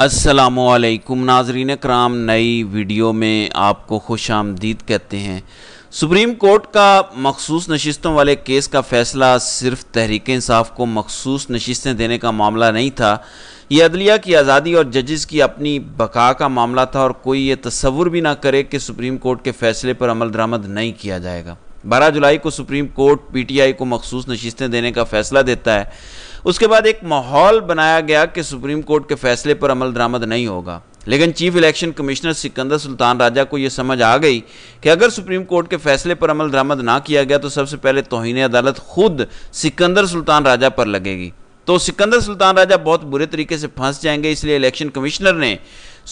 असलकुम नाजरीन कराम नई वीडियो में आपको खुश आमदीद कहते हैं सुप्रीम कोर्ट का मखसूस नशस्तों वाले केस का फ़ैसला सिर्फ तहरीक इंसाफ को मखसूस नशस्तें देने का मामला नहीं था यह अदलिया की आज़ादी और जजस की अपनी बका का मामला था और कोई ये तस्वुर भी ना करे कि सुप्रीम कोर्ट के फ़ैसले पर अमल दरामद नहीं किया जाएगा बारह जुलाई को सुप्रीम कोर्ट पी टी आई को मखसूस नशस्तें देने का फ़ैसला देता है उसके बाद एक माहौल बनाया गया कि सुप्रीम कोर्ट के फैसले पर अमल दरामद नहीं होगा लेकिन chief election commissioner Sikandar Sultan Raja को यह समझ आ गई कि अगर सुप्रीम कोर्ट के फैसले पर अमल दरामद ना किया गया तो सबसे पहले तोहन अदालत खुद सिकंदर सुल्तान राजा पर लगेगी तो सिकंदर सुल्तान राजा बहुत बुरे तरीके से फंस जाएंगे इसलिए इलेक्शन कमिश्नर ने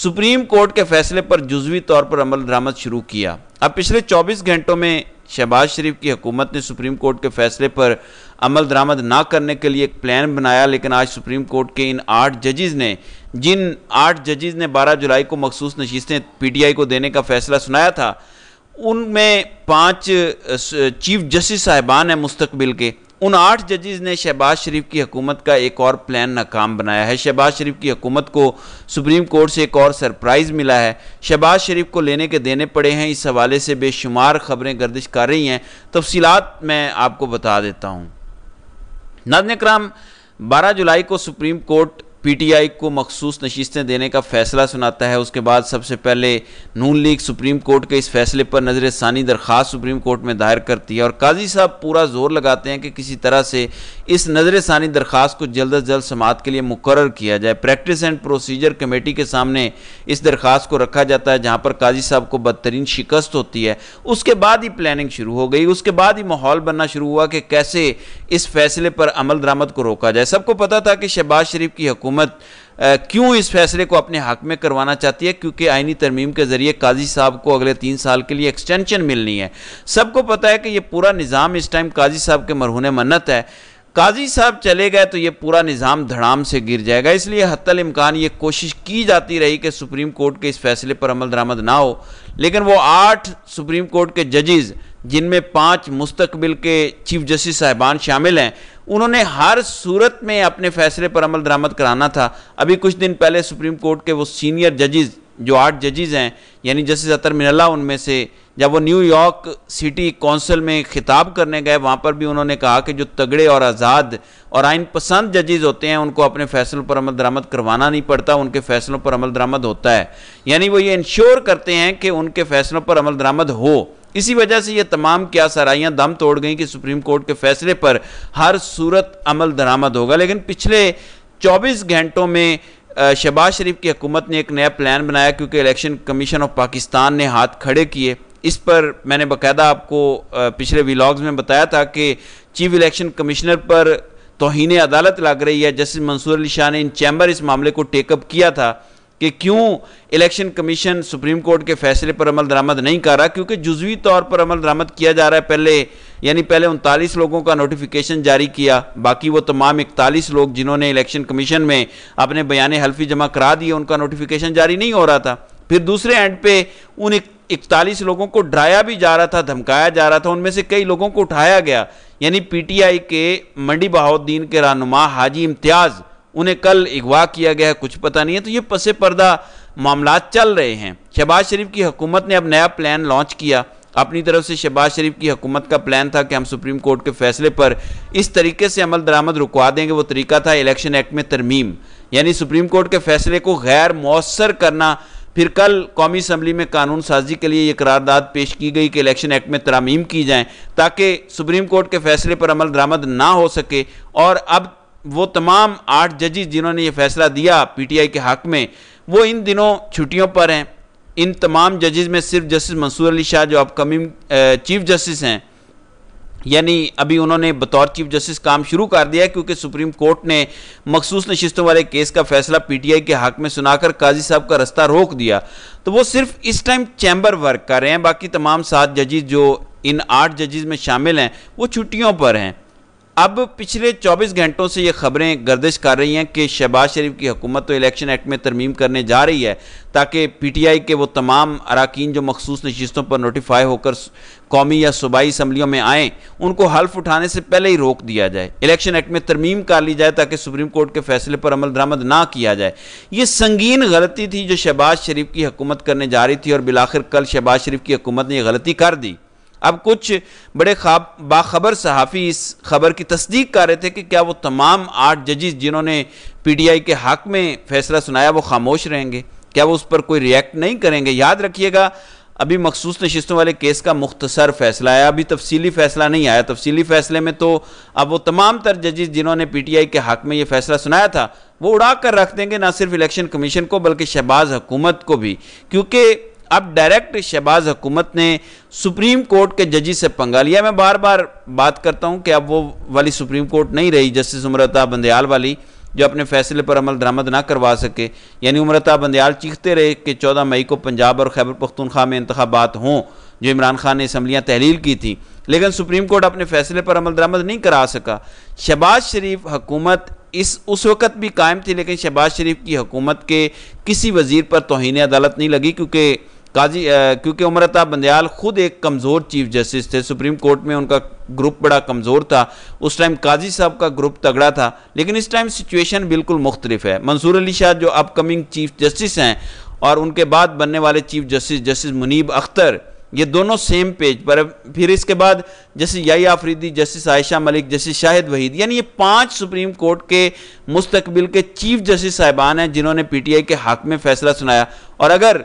सुप्रीम कोर्ट के फैसले पर जुजवी तौर पर अमल दरामद शुरू किया अब पिछले 24 घंटों में शहबाज शरीफ की हुकूमत ने सुप्रीम कोर्ट के फैसले पर अमल दरामद ना करने के लिए एक प्लान बनाया लेकिन आज सुप्रीम कोर्ट के इन आठ जजेज़ ने जिन आठ जजेज़ ने 12 जुलाई को मखसूस टी पीटीआई को देने का फैसला सुनाया था उनमें पांच चीफ जस्टिस साहिबान हैं मुस्तबिल के उन आठ जजेज़ ने शहबाज शरीफ की हकूमत का एक और प्लान नाकाम बनाया है शहबाज शरीफ की हकूमत को सुप्रीम कोर्ट से एक और सरप्राइज़ मिला है शहबाज शरीफ को लेने के देने पड़े हैं इस हवाले से बेशुमार खबरें गर्दिश कर रही हैं तफसीत मैं आपको बता देता हूँ कराम बारह जुलाई को सुप्रीम कोर्ट पीटीआई को मखसूस नशीस्तें देने का फैसला सुनाता है उसके बाद सबसे पहले नून लीग सुप्रीम कोर्ट के इस फैसले पर नज़र ानी दरख्वास्त सुप्रीम कोर्ट में दायर करती है और काजी साहब पूरा जोर लगाते हैं कि किसी तरह से इस नज़र ानी दरख्वास्त को जल्द अज जल्द समात के लिए मुकर किया जाए प्रैक्टिस एंड प्रोसीजर कमेटी के सामने इस दरख्वास्त को रखा जाता है जहाँ पर काजी साहब को बदतरीन शिकस्त होती है उसके बाद ही प्लानिंग शुरू हो गई उसके बाद ही माहौल बनना शुरू हुआ कि कैसे इस फैसले पर अमल दरामद को रोका जाए सबको पता था कि शहबाज शरीफ की हुकूमत हुकूमत क्यों इस फैसले को अपने हक में करवाना चाहती है क्योंकि आइनी तरमीम के ज़रिए काजी साहब को अगले तीन साल के लिए एक्सटेंशन मिलनी है सबको पता है कि यह पूरा निज़ाम इस टाइम काजी साहब के मरहून मन्नत है काजी साहब चले गए तो ये पूरा निज़ाम धड़ाम से गिर जाएगा इसलिए हतल इम्कान ये कोशिश की जाती रही कि सुप्रीम कोर्ट के इस फैसले पर अमल दरामद ना हो लेकिन वो आठ सुप्रीम कोर्ट के जजेज़ जिनमें पाँच मुस्तबिल के चीफ जस्टिस साहबान शामिल हैं उन्होंने हर सूरत में अपने फैसले पर अमल दरामद कराना था अभी कुछ दिन पहले सुप्रीम कोर्ट के वो सीनियर जजेस जो आठ जजेज हैं यानी जस्टिस अतर मिनला उनमें से जब वो न्यूयॉर्क सिटी काउंसिल में खिताब करने गए वहाँ पर भी उन्होंने कहा कि जो तगड़े और आज़ाद और आइन पसंद जजेज होते हैं उनको अपने फैसलों पर अमल दरामद करवाना नहीं पड़ता उनके फैसलों पर अमल दरामद होता है यानी वो ये इंश्योर करते हैं कि उनके फैसलों पर अमल दरामद हो इसी वजह से ये तमाम क्या सराइयाँ दम तोड़ गई कि सुप्रीम कोर्ट के फैसले पर हर सूरत अमल दरामद होगा लेकिन पिछले 24 घंटों में शहबाज शरीफ की हुकूमत ने एक नया प्लान बनाया क्योंकि इलेक्शन कमीशन ऑफ पाकिस्तान ने हाथ खड़े किए इस पर मैंने बकायदा आपको पिछले विलाग्स में बताया था कि चीफ इलेक्शन कमिश्नर पर तोहन अदालत लग रही है जस्टिस मंसूर अली शाह ने इन चैम्बर इस मामले को टेकअप किया था कि क्यों इलेक्शन कमीशन सुप्रीम कोर्ट के फैसले पर अमल दरामद नहीं कर रहा क्योंकि जुजवी तौर पर अमल दरामद किया जा रहा है पहले यानी पहले उनतालीस लोगों का नोटिफिकेशन जारी किया बाकी वो तमाम इकतालीस लोग जिन्होंने इलेक्शन कमीशन में अपने बयान हल्फी जमा करा दिए उनका नोटिफिकेशन जारी नहीं हो रहा था फिर दूसरे एंड पे उन इकतालीस लोगों को डराया भी जा रहा था धमकाया जा रहा था उनमें से कई लोगों को उठाया गया यानी पीटीआई के मंडी बहाउद्दीन के रहनुमा हाजी इम्तियाज़ उन्हें कल अगवा किया गया कुछ पता नहीं है तो ये पसे पर्दा मामला चल रहे हैं शहबाज शरीफ की हुकूमत ने अब नया प्लान लॉन्च किया अपनी तरफ से शहबाज शरीफ की हुकूमत का प्लान था कि हम सुप्रीम कोर्ट के फैसले पर इस तरीके से अमल दरामद रुकवा देंगे वो तरीका था इलेक्शन एक्ट में तरमीम यानी सुप्रीम कोर्ट के फैसले को गैर मौसर करना फिर कल कौमी असम्बली में कानून साजी के लिए ये करारदाद पेश की गई कि इलेक्शन एक्ट में तरामीम की जाएँ ताकि सुप्रीम कोर्ट के फैसले पर अमल दरामद ना हो सके और अब वो तमाम आठ जजिस जिन्होंने ये फैसला दिया पीटीआई के हक में वो इन दिनों छुट्टियों पर हैं इन तमाम जजेज़ में सिर्फ जस्टिस मंसूर अली शाह जो अपकमिंग चीफ जस्टिस हैं यानी अभी उन्होंने बतौर चीफ जस्टिस काम शुरू कर दिया क्योंकि सुप्रीम कोर्ट ने मखसूस नशस्तों वाले केस का फैसला पीटीआई के हक में सुनाकर काजी साहब का रास्ता रोक दिया तो वो सिर्फ इस टाइम चैम्बर वर्क कर रहे हैं बाकी तमाम सात जजेस जो इन आठ जजेस में शामिल हैं वो छुट्टियों पर हैं अब पिछले 24 घंटों से ये खबरें गर्दिश कर रही हैं कि शहबाज शरीफ की हुकूमत तो इलेक्शन एक्ट में तरमीम करने जा रही है ताकि पी टी आई के वो तमाम अरकान जो मखसूस नशस्तों पर नोटिफाई होकर कौमी या सूबाई इसम्बलियों में आएँ उनको हल्फ उठाने से पहले ही रोक दिया जाए इलेक्शन एक्ट में तरमीम कर ली जाए ताकि सुप्रीम कोर्ट के फैसले पर अमल दरामद ना किया जाए ये संगीन गलती थी जो शहबाज शरीफ की हुकूमत करने जा रही थी और बिलाखिर कल शहबाज शरीफ की हुकूमत ने यह गलती कर दी अब कुछ बड़े खाब बाखबर सहाफ़ी इस खबर की तस्दीक कर रहे थे कि क्या वो तमाम आठ जजिस जिन्होंने पीटीआई के हक में फैसला सुनाया वो खामोश रहेंगे क्या वो उस पर कोई रिएक्ट नहीं करेंगे याद रखिएगा अभी मखसूस नशस्तों वाले केस का मुख्तसर फैसला आया अभी तफसीली फैसला नहीं आया तफसीली फैसले में तो अब वो तमाम तर जजिस जिन्होंने आई के हक में ये फैसला सुनाया था वो उड़ा कर रख देंगे ना सिर्फ इलेक्शन कमीशन को बल्कि शहबाज हुकूमत को भी क्योंकि अब डायरेक्ट शहबाज हुकूमत ने सुप्रीम कोर्ट के जजी से पंगा लिया मैं बार बार बात करता हूँ कि अब वो वाली सुप्रीम कोर्ट नहीं रही जस्टिस उमरता बंदयाल वाली जो अपने फैसले पर अमल दरामद ना करवा सके यानी उमरता बंदयाल चीखते रहे कि चौदह मई को पंजाब और खैबर पख्तूनख्वा में इंतबात हों जो इमरान खान ने इसम्बलियाँ तहलील की थी लेकिन सुप्रीम कोर्ट अपने फैसले पर अमल दरामद नहीं करा सका शहबाज शरीफ हुकूमत इस उस वक़्त भी कायम थी लेकिन शहबाज शरीफ की हकूमत के किसी वज़ीर पर तोहनी अदालत नहीं लगी क्योंकि काजी क्योंकि उमरता बंदयाल खुद एक कमज़ोर चीफ जस्टिस थे सुप्रीम कोर्ट में उनका ग्रुप बड़ा कमज़ोर था उस टाइम काजी साहब का ग्रुप तगड़ा था लेकिन इस टाइम सिचुएशन बिल्कुल मुख्तलिफ है मंसूर अली शाह जो अपकमिंग चीफ जस्टिस हैं और उनके बाद बनने वाले chief justice justice Munib Akhtar ये दोनों सेम पेज पर फिर इसके बाद justice Yahya Afridi justice Ayesha Malik justice Shahid Waheed यानी ये पांच सुप्रीम कोर्ट के मुस्तबिल के चीफ जस्टिस साहिबान हैं जिन्होंने पीटीआई के हक में फैसला सुनाया और अगर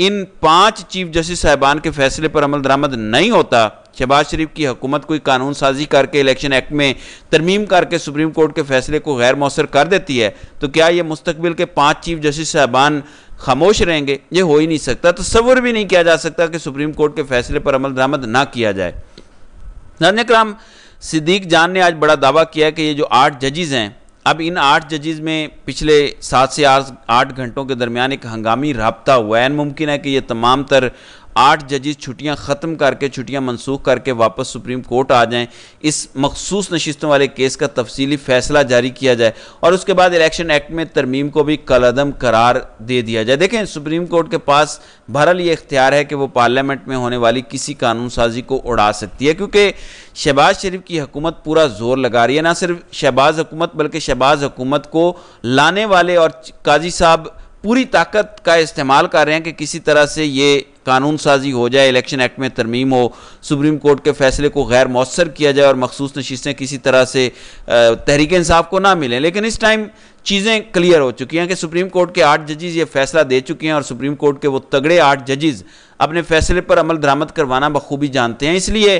इन पांच चीफ जस्टिस साहबान के फैसले पर अमल दरामद नहीं होता शहबाज शरीफ की हुकूमत कोई कानून साजी करके इलेक्शन एक्ट में तरमीम करके सुप्रीम कोर्ट के फैसले को गैर मौसर कर देती है तो क्या ये मुस्तबिल के पांच चीफ जस्टिस साहबान खामोश रहेंगे ये हो ही नहीं सकता तस्वुर तो भी नहीं किया जा सकता कि सुप्रीम कोर्ट के फैसले पर अमल दरामद ना किया जाए नान्य कराम सिद्दीक जान ने आज बड़ा दावा किया कि ये जो आठ जजेज़ हैं अब इन आठ जजेज में पिछले सात से आठ आठ घंटों के दरमियान एक हंगामी रबता हुआ है मुमकिन है कि ये तमाम तर आठ जजेस छुट्टियां ख़त्म करके छुट्टियां मनसूख करके वापस सुप्रीम कोर्ट आ जाएं इस मखसूस नशस्तों वाले केस का तफसीली फैसला जारी किया जाए और उसके बाद इलेक्शन एक्ट में तरमीम को भी कलदम करार दे दिया जाए देखें सुप्रीम कोर्ट के पास भरल ये इख्तियार है कि वो पार्लियामेंट में होने वाली किसी कानून साजी को उड़ा सकती है क्योंकि शहबाज शरीफ की हुकूमत पूरा जोर लगा रही है ना सिर्फ शहबाज हुकूमत बल्कि शहबाज हुकूमत को लाने वाले और काजी साहब पूरी ताकत का इस्तेमाल कर रहे हैं कि किसी तरह से ये कानून साजी हो जाए इलेक्शन एक्ट में तरमीम हो सुप्रीम कोर्ट के फैसले को गैर मौसर किया जाए और मखसूस नशीसें किसी तरह से तहरीक इंसाफ को ना मिलें लेकिन इस टाइम चीज़ें क्लियर हो चुकी हैं कि सुप्रीम कोर्ट के आठ जजेज़ ये फैसला दे चुके हैं और सुप्रीम कोर्ट के वो तगड़े आठ जजेज़ अपने फैसले पर अमल दरामद करवाना बखूबी जानते हैं इसलिए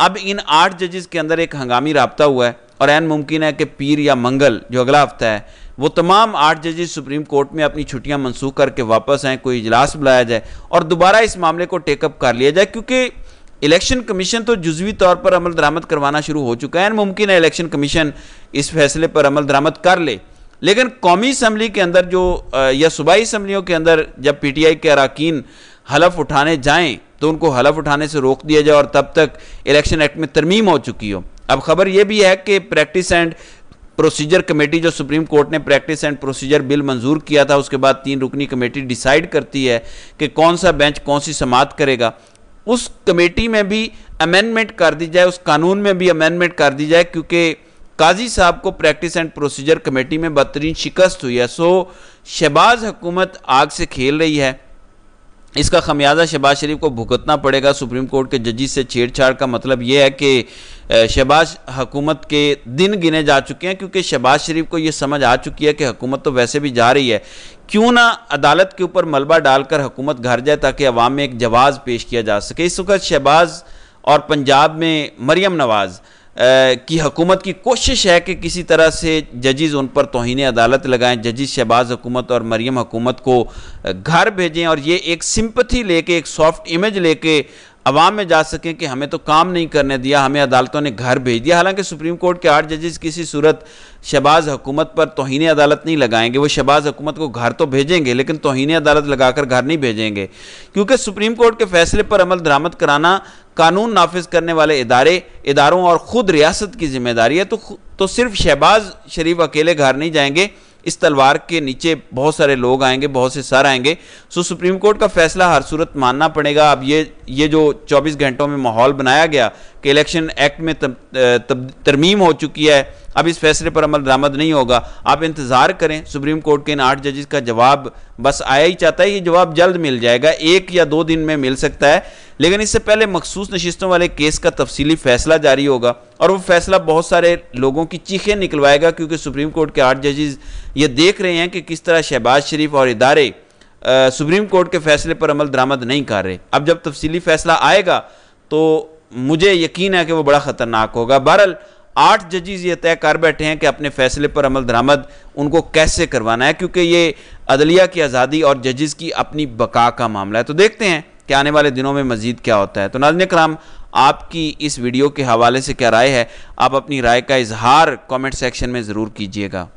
अब इन आठ जजेज़ के अंदर एक हंगामी रबता हुआ है और एन मुमकिन है कि पीर या मंगल जो अगला हफ्ता है वो तमाम आठ जजेस सुप्रीम कोर्ट में अपनी छुट्टियां मनसूख करके वापस आएँ कोई इजलास बुलाया जाए और दोबारा इस मामले को टेकअप कर लिया जाए क्योंकि इलेक्शन कमीशन तो जुजवी तौर पर अमल दरामद करवाना शुरू हो चुका है मुमकिन है इलेक्शन कमीशन इस फैसले पर अमल दरामद कर ले लेकिन कौमी असम्बली के अंदर जो या सूबाई असम्बलियों के अंदर जब पी टी आई के अरकान हलफ उठाने जाएँ तो उनको हलफ उठाने से रोक दिया जाए और तब तक इलेक्शन एक्ट में तरमीम हो चुकी हो अब खबर यह भी है कि प्रैक्टिस एंड प्रोसीजर कमेटी जो सुप्रीम कोर्ट ने प्रैक्टिस एंड प्रोसीजर बिल मंजूर किया था उसके बाद तीन रुकनी कमेटी डिसाइड करती है कि कौन सा बेंच कौन सी समाप्त करेगा उस कमेटी में भी अमेंडमेंट कर दी जाए उस कानून में भी अमेंडमेंट कर दी जाए क्योंकि काजी साहब को प्रैक्टिस एंड प्रोसीजर कमेटी में बदतरीन शिकस्त हुई है सो शहबाज हुकूमत आग से खेल रही है इसका खमियाजा शहबाज शरीफ को भुगतना पड़ेगा सुप्रीम कोर्ट के जजिस से छेड़छाड़ का मतलब यह है कि शहबाज हकूमत के दिन गिने जा चुके हैं क्योंकि शहबाज शरीफ को यह समझ आ चुकी है कि हकूमत तो वैसे भी जा रही है क्यों ना अदालत के ऊपर मलबा डालकर हकूमत घर जाए ताकि अवाम में एक जवाब पेश किया जा सके इस वक्त शहबाज और पंजाब में मरियम नवाज़ की हकूमत की कोशिश है कि किसी तरह से जजिज़ उन पर तोहन अदालत लगाएं जजेस शहबाज हुकूमत और मरीम हुकूमत को घर भेजें और ये एक सिंपथी लेके एक सॉफ्ट इमेज लेके आवाम में जा सकें कि हमें तो काम नहीं करने दिया हमें अदालतों ने घर भेज दिया हालांकि सुप्रीम कोर्ट के आठ जजेस किसी सूरत शहबाज हुकूमत पर तोहन अदालत नहीं लगाएंगे वो शबाज हुकूमत को घर तो भेजेंगे लेकिन तोहन अदालत लगाकर घर नहीं भेजेंगे क्योंकि सुप्रीम कोर्ट के फैसले पर अमल दरामद कराना कानून नाफिज करने वाले इदारे इदारों और ख़ुद रियासत की जिम्मेदारी है तो तो सिर्फ शहबाज शरीफ अकेले घर नहीं जाएंगे इस तलवार के नीचे बहुत सारे लोग आएंगे बहुत से सर आएंगे सो सुप्रीम कोर्ट का फैसला हर सूरत मानना पड़ेगा अब ये ये जो 24 घंटों में माहौल बनाया गया कि इलेक्शन एक्ट में तब, तब, तरमीम हो चुकी है अब इस फैसले पर अमल दरामद नहीं होगा आप इंतज़ार करें सुप्रीम कोर्ट के इन आठ जजेस का जवाब बस आया ही चाहता है ये जवाब जल्द मिल जाएगा एक या दो दिन में मिल सकता है लेकिन इससे पहले मखसूस नशस्तों वाले केस का तफसीली फैसला जारी होगा और वो फैसला बहुत सारे लोगों की चीखें निकलवाएगा क्योंकि सुप्रीम कोर्ट के आठ जजेज ये देख रहे हैं कि किस तरह शहबाज शरीफ और इदारे सुप्रीम कोर्ट के फैसले पर अमल दरामद नहीं कर रहे अब जब तफसीली फैसला आएगा तो मुझे यकीन है कि वो बड़ा ख़तरनाक होगा बहरल आठ जजेज ये तय कर बैठे हैं कि अपने फैसले पर अमल दरामद उनको कैसे करवाना है क्योंकि ये अदलिया की आज़ादी और जजिस की अपनी बका का मामला है तो देखते हैं कि आने वाले दिनों में मजीद क्या होता है तो नाजन कराम आपकी इस वीडियो के हवाले से क्या राय है आप अपनी राय का इजहार कमेंट सेक्शन में ज़रूर कीजिएगा